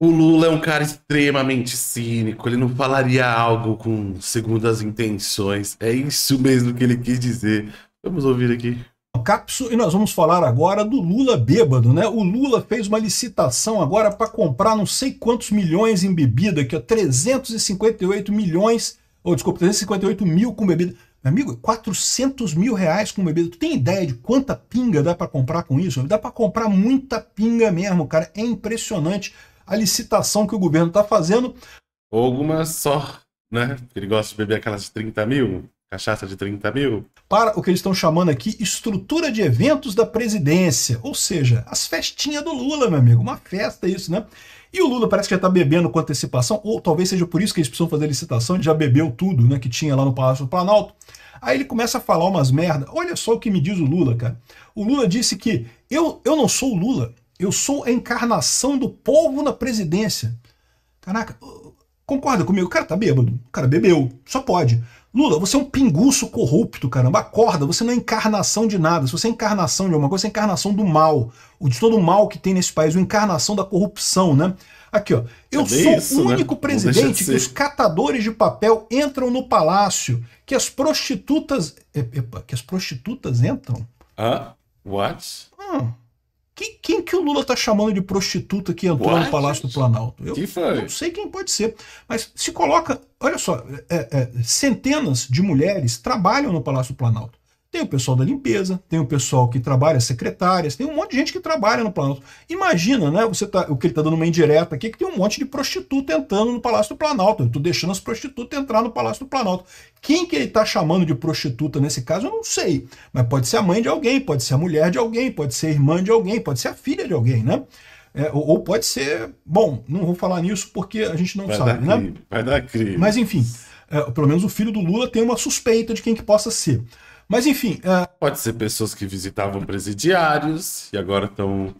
O Lula é um cara extremamente cínico, ele não falaria algo com segundas intenções. É isso mesmo que ele quis dizer. Vamos ouvir aqui. Capso, e nós vamos falar agora do Lula bêbado, né? O Lula fez uma licitação agora para comprar não sei quantos milhões em bebida, aqui ó, 358 milhões, ou desculpa, 358 mil com bebida. Meu amigo, 400 mil reais com bebida. Tu tem ideia de quanta pinga dá para comprar com isso? Dá para comprar muita pinga mesmo, cara. É impressionante a licitação que o governo está fazendo. Ou alguma só, né? ele gosta de beber aquelas de 30 mil, cachaça de 30 mil. Para o que eles estão chamando aqui estrutura de eventos da presidência. Ou seja, as festinhas do Lula, meu amigo. Uma festa isso, né? E o Lula parece que já está bebendo com antecipação, ou talvez seja por isso que eles precisam fazer a licitação, ele já bebeu tudo né, que tinha lá no Palácio do Planalto. Aí ele começa a falar umas merda. Olha só o que me diz o Lula, cara. O Lula disse que eu, eu não sou o Lula, eu sou a encarnação do povo na presidência. Caraca, concorda comigo? O cara tá bêbado. O cara bebeu. Só pode. Lula, você é um pinguço corrupto, caramba. Acorda, você não é encarnação de nada. Se você é encarnação de alguma coisa, você é encarnação do mal. O de todo o mal que tem nesse país, o encarnação da corrupção, né? Aqui, ó. Eu sou isso, o né? único né? presidente que os catadores de papel entram no palácio, que as prostitutas. É, epa, que as prostitutas entram? Ah, uh, what? Hum. Quem, quem, que o Lula tá chamando de prostituta que entrou What? no Palácio do Planalto? Eu não sei quem pode ser. Mas se coloca, olha só, é, é, centenas de mulheres trabalham no Palácio do Planalto. Tem o pessoal da limpeza, tem o pessoal que trabalha, secretárias, tem um monte de gente que trabalha no Planalto. Imagina, né? Você tá, o que ele está dando uma indireta aqui, que tem um monte de prostituta entrando no Palácio do Planalto. Eu tô deixando as prostitutas entrar no Palácio do Planalto. Quem que ele está chamando de prostituta nesse caso, eu não sei. Mas pode ser a mãe de alguém, pode ser a mulher de alguém, pode ser a irmã de alguém, pode ser a filha de alguém, né? É, ou, ou, pode ser. Bom, não vou falar nisso porque a gente não vai sabe, né? Crime, vai dar crime. Mas enfim, é, pelo menos o filho do Lula tem uma suspeita de quem que possa ser. Mas enfim. Uh... Pode ser pessoas que visitavam presidiários e agora estão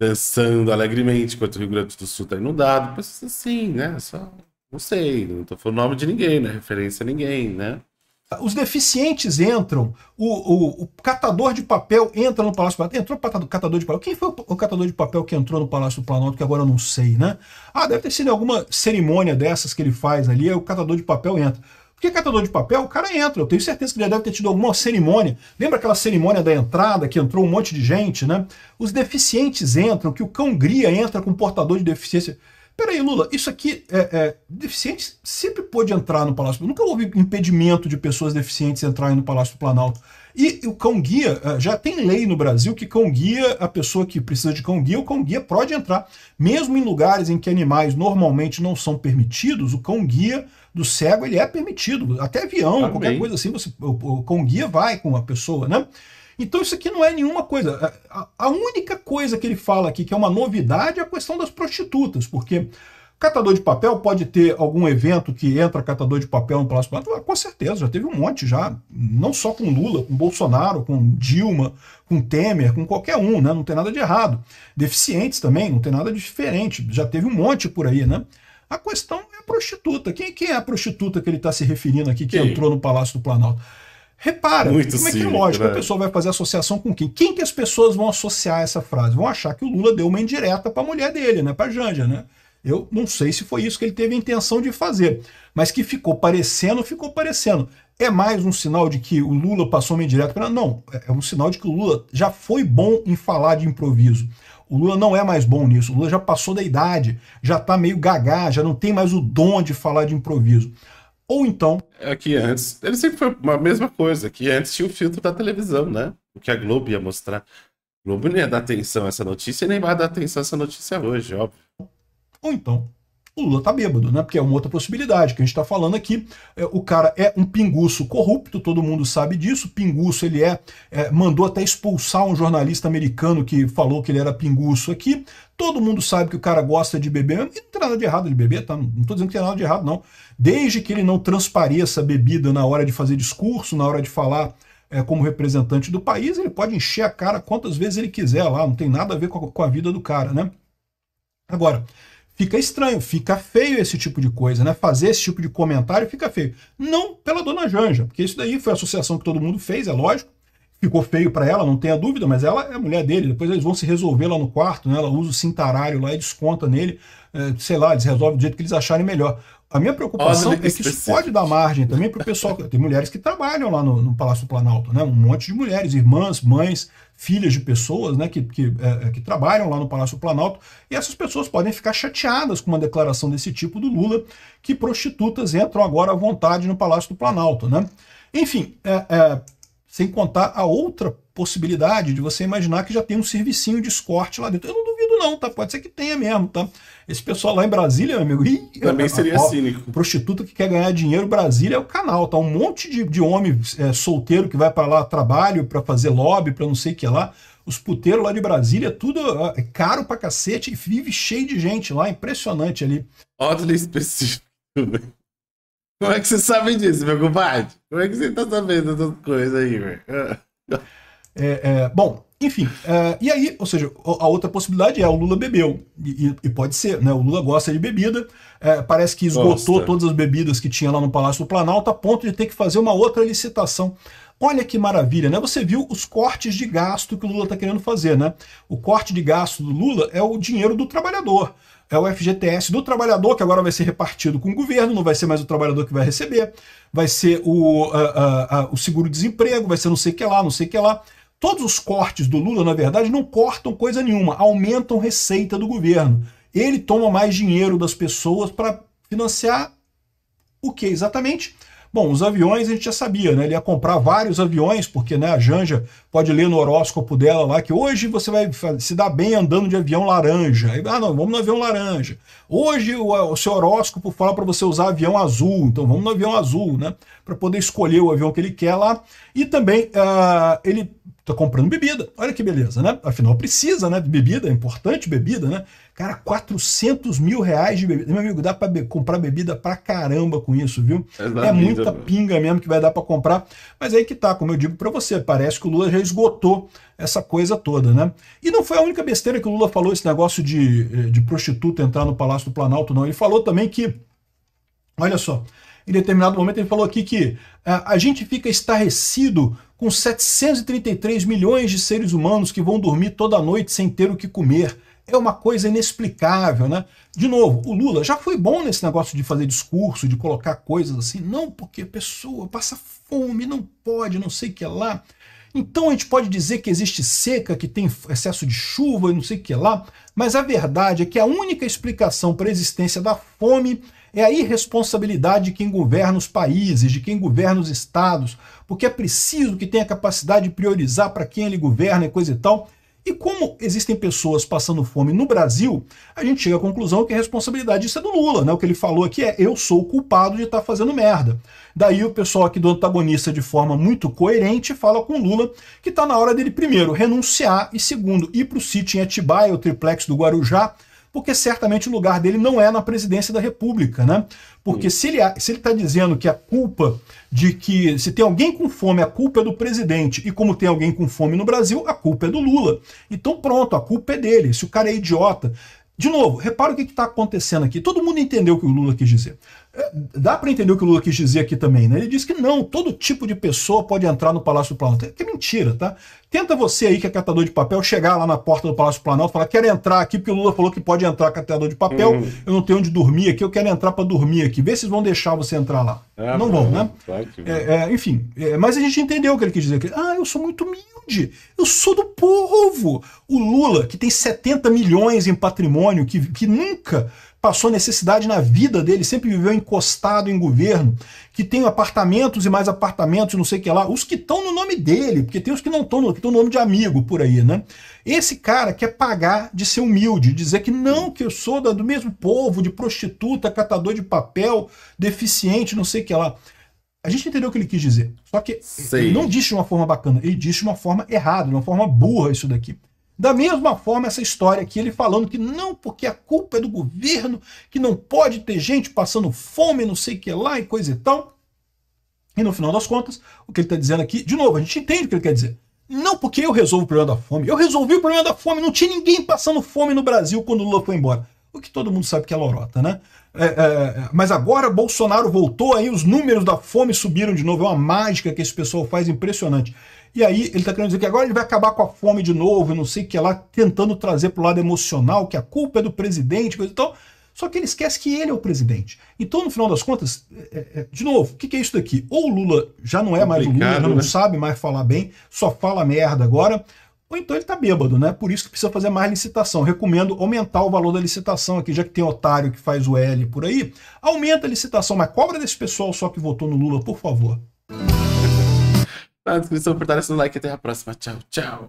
dançando alegremente enquanto o Rio Grande do Sul está inundado. Pessoas assim, né? Só. Não sei, não estou falando nome de ninguém, né? Referência a ninguém, né? Tá, os deficientes entram, o, o, o, catador de papel entra no Palácio do Planalto. Entrou o catador de papel. Quem foi o catador de papel que entrou no Palácio do Planalto, que agora eu não sei, né? Ah, deve ter sido alguma cerimônia dessas que ele faz ali, aí o catador de papel entra. Porque catador de papel, o cara entra. Eu tenho certeza que ele deve ter tido alguma cerimônia. Lembra aquela cerimônia da entrada que entrou um monte de gente, né? Os deficientes entram, que o cão gria entra com portador de deficiência. Peraí, Lula, isso aqui é, é deficiente sempre pôde entrar no Palácio. Nunca houve impedimento de pessoas deficientes entrarem no Palácio do Planalto. E o cão guia, eh, já tem lei no Brasil que cão guia, a pessoa que precisa de cão guia, o cão guia pode entrar. Mesmo em lugares em que animais normalmente não são permitidos, o cão guia do cego ele é permitido. Até avião, tá qualquer coisa assim, você, o, o cão guia vai com a pessoa, né? Então isso aqui não é nenhuma coisa. É, a única coisa que ele fala aqui que é uma novidade é a questão das prostitutas, porque catador de papel pode ter algum evento que entra catador de papel no Palácio Planalto? Ah, com certeza, já teve um monte já, não só com Lula, com Bolsonaro, com Dilma, com Temer, com qualquer um, né? Não tem nada de errado. Deficientes também, não tem nada de diferente, já teve um monte por aí, né? A questão é a prostituta. Quem, quem é a prostituta que ele está se referindo aqui, que Sim. entrou no Palácio do Planalto? Repara, Muito como é que é lógico né? a pessoa vai fazer associação com quem? Quem que as pessoas vão associar essa frase? Vão achar que o Lula deu uma indireta para a mulher dele, né? Para Janja, né? Eu não sei se foi isso que ele teve a intenção de fazer, mas que ficou parecendo, ficou parecendo. É mais um sinal de que o Lula passou uma indireta para não, é, é um sinal de que o Lula já foi bom em falar de improviso. O Lula não é mais bom nisso. O Lula já passou da idade, já está meio gagá, já não tem mais o dom de falar de improviso. Ou então. É que antes. Ele sempre foi a mesma coisa, que antes tinha o filtro da televisão, né? O que a Globo ia mostrar. A Globo não ia dar atenção a essa notícia e nem vai dar atenção a essa notícia hoje, óbvio. Ou então, o Lula tá bêbado, né? Porque é uma outra possibilidade que a gente está falando aqui. É, o cara é um pinguço corrupto, todo mundo sabe disso. Pinguço, ele é, é, mandou até expulsar um jornalista americano que falou que ele era pinguço aqui. Todo mundo sabe que o cara gosta de beber, e não tem nada de errado de beber, tá? Não estou dizendo que tem nada de errado, não. Desde que ele não transpareça a bebida na hora de fazer discurso, na hora de falar é, como representante do país, ele pode encher a cara quantas vezes ele quiser lá, não tem nada a ver com a, com a vida do cara, né? Agora, fica estranho, fica feio esse tipo de coisa, né? Fazer esse tipo de comentário fica feio. Não pela dona Janja, porque isso daí foi a associação que todo mundo fez, é lógico. Ficou feio para ela, não tenha dúvida, mas ela é mulher dele. Depois eles vão se resolver lá no quarto, né? Ela usa o cintarário lá e desconta nele, é, sei lá, eles resolvem do jeito que eles acharem melhor. A minha preocupação é que isso pode dar margem também para o pessoal. Tem mulheres que trabalham lá no, no, Palácio do Planalto, né? Um monte de mulheres, irmãs, mães, filhas de pessoas, né? Que, que, é, é, que trabalham lá no Palácio do Planalto. E essas pessoas podem ficar chateadas com uma declaração desse tipo do Lula, que prostitutas entram agora à vontade no Palácio do Planalto, né? Enfim, é, é, sem contar a outra possibilidade de você imaginar que já tem um servicinho de escorte lá dentro. Eu não não, tá? Pode ser que tenha mesmo, tá? Esse pessoal lá em Brasília, meu amigo. Ih, Também seria cínico. Prostituta que quer ganhar dinheiro, Brasília é o canal, tá? Um monte de, de homem é, solteiro que vai para lá trabalho, para fazer lobby, para não sei o que lá. Os puteiros lá de Brasília, é tudo é caro pra cacete e vive cheio de gente lá, impressionante ali. Oddly específico. Como é que você sabe disso, meu compadre? Como é que você tá sabendo essas coisas aí, velho? É, é, bom, enfim, uh, e aí, ou seja, a outra possibilidade é o Lula bebeu. E, e pode ser, né? O Lula gosta de bebida, uh, parece que esgotou Nossa. todas as bebidas que tinha lá no Palácio do Planalto, a ponto de ter que fazer uma outra licitação. Olha que maravilha, né? Você viu os cortes de gasto que o Lula está querendo fazer, né? O corte de gasto do Lula é o dinheiro do trabalhador. É o FGTS do trabalhador, que agora vai ser repartido com o governo, não vai ser mais o trabalhador que vai receber, vai ser o, uh, o seguro-desemprego, vai ser não sei o que lá, não sei o que lá. Todos os cortes do Lula, na verdade, não cortam coisa nenhuma, aumentam receita do governo. Ele toma mais dinheiro das pessoas para financiar o que exatamente? Bom, os aviões a gente já sabia, né? Ele ia comprar vários aviões, porque né, a Janja pode ler no horóscopo dela lá que hoje você vai se dar bem andando de avião laranja. ah, não, vamos no avião laranja. Hoje o, o seu horóscopo fala para você usar avião azul, então vamos no avião azul, né? Para poder escolher o avião que ele quer lá. E também uh, ele tá comprando bebida. Olha que beleza, né? Afinal, precisa, né? De bebida, é importante bebida, né? Cara, 400 mil reais de bebida. Meu amigo, dá para be comprar bebida pra caramba com isso, viu? É, é muita pinga mesmo que vai dar para comprar. Mas aí que tá, como eu digo para você, parece que o Lula já esgotou essa coisa toda, né? E não foi a única besteira que o Lula falou, esse negócio de, eh, de prostituta entrar no Palácio do Planalto, não. Ele falou também que, olha só, em determinado momento ele falou aqui que a, eh, a gente fica estarrecido com 733 milhões de seres humanos que vão dormir toda noite sem ter o que comer. É uma coisa inexplicável, né? De novo, o Lula já foi bom nesse negócio de fazer discurso, de colocar coisas assim, não porque a pessoa passa fome, não pode, não sei o que lá. Então a gente pode dizer que existe seca, que tem excesso de chuva e não sei o que lá, mas a verdade é que a única explicação para a existência da fome é a irresponsabilidade de quem governa os países, de quem governa os estados, porque é preciso que tenha capacidade de priorizar para quem ele governa e coisa e tal. E como existem pessoas passando fome no Brasil, a gente chega à conclusão que a responsabilidade disso é do Lula, né? O que ele falou aqui é eu sou o culpado de estar tá fazendo merda. Daí o pessoal aqui do antagonista, de forma muito coerente, fala com Lula que está na hora dele, primeiro, renunciar e, segundo, ir para o sítio em Atibaia, o triplex do Guarujá, porque certamente o lugar dele não é na presidência da República, né? Porque Sim. se ele se está dizendo que a culpa de que se tem alguém com fome, a culpa é do presidente, e como tem alguém com fome no Brasil, a culpa é do Lula. Então pronto, a culpa é dele. Se o cara é idiota. De novo, repara o que está acontecendo aqui. Todo mundo entendeu o que o Lula quis dizer. É, dá para entender o que o Lula quis dizer aqui também, né? Ele disse que não, todo tipo de pessoa pode entrar no Palácio do Planalto. Que é mentira, tá? Tenta você aí que é catador de papel chegar lá na porta do Palácio do Planalto e falar: quero entrar aqui, porque o Lula falou que pode entrar catador de papel, uhum. eu não tenho onde dormir aqui, eu quero entrar para dormir aqui. Vê se vão deixar você entrar lá. É, não vão, né? É, é, enfim, é, mas a gente entendeu o que ele quis dizer. Ah, eu sou muito humilde, eu sou do povo. O Lula, que tem 70 milhões em patrimônio, que, que nunca passou necessidade na vida dele, sempre viveu encostado em governo, que tem apartamentos e mais apartamentos, não sei o que lá, os que estão no nome dele, porque tem os que não estão, no, que estão no nome de amigo por aí, né? Esse cara quer pagar de ser humilde, dizer que não, que eu sou do mesmo povo, de prostituta, catador de papel, deficiente, não sei o que lá. A gente entendeu o que ele quis dizer. Só que ele não disse de uma forma bacana, ele disse de uma forma errada, de uma forma burra isso daqui. Da mesma forma, essa história aqui, ele falando que não, porque a culpa é do governo, que não pode ter gente passando fome, não sei o que lá e coisa e tal. E no final das contas, o que ele está dizendo aqui, de novo, a gente entende o que ele quer dizer. Não porque eu resolvo o problema da fome. Eu resolvi o problema da fome. Não tinha ninguém passando fome no Brasil quando o Lula foi embora. O que todo mundo sabe que é lorota, né? É, é, é, mas agora Bolsonaro voltou, aí os números da fome subiram de novo. É uma mágica que esse pessoal faz impressionante. E aí ele está querendo dizer que agora ele vai acabar com a fome de novo, não sei o que lá, tentando trazer para o lado emocional, que a culpa é do presidente, coisa e tal. Só que ele esquece que ele é o presidente. Então, no final das contas, é, é, é de novo, o que, que, é isso daqui? Ou o Lula já não é mais o Lula, já não né? sabe mais falar bem, só fala merda agora, ou então ele está bêbado, né? Por isso que precisa fazer mais licitação. Recomendo aumentar o valor da licitação aqui, já que tem otário que faz o L por aí. Aumenta a licitação, mas cobra desse pessoal só que votou no Lula, por favor. Na descrição, apertar esse like até a próxima. Tchau, tchau.